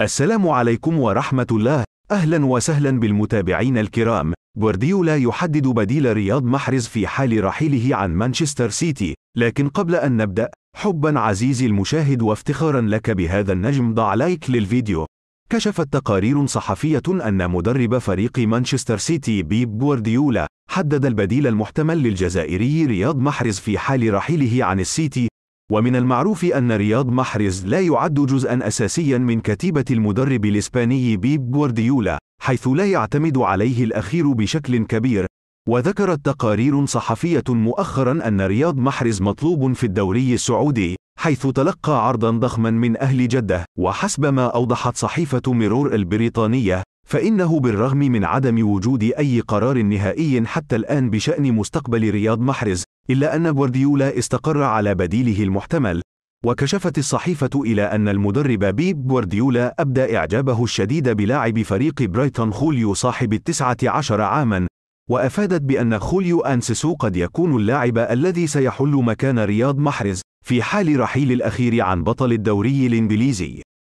السلام عليكم ورحمة الله، أهلا وسهلا بالمتابعين الكرام. جوارديولا يحدد بديل رياض محرز في حال رحيله عن مانشستر سيتي، لكن قبل أن نبدأ، حبا عزيزي المشاهد وافتخارا لك بهذا النجم ضع لايك للفيديو. كشفت تقارير صحفية أن مدرب فريق مانشستر سيتي بيب جوارديولا حدد البديل المحتمل للجزائري رياض محرز في حال رحيله عن السيتي ومن المعروف أن رياض محرز لا يعد جزءا أساسيا من كتيبة المدرب الإسباني بيب غوارديولا، حيث لا يعتمد عليه الأخير بشكل كبير، وذكرت تقارير صحفية مؤخرا أن رياض محرز مطلوب في الدوري السعودي، حيث تلقى عرضا ضخما من أهل جدة، وحسب ما أوضحت صحيفة ميرور البريطانية، فإنه بالرغم من عدم وجود أي قرار نهائي حتى الآن بشأن مستقبل رياض محرز، إلا أن غوارديولا استقر على بديله المحتمل، وكشفت الصحيفة إلى أن المدرب بيب غوارديولا أبدى إعجابه الشديد بلاعب فريق برايتون خوليو صاحب التسعة عشر عامًا، وأفادت بأن خوليو أنسسو قد يكون اللاعب الذي سيحل مكان رياض محرز في حال رحيل الأخير عن بطل الدوري الإنجليزي.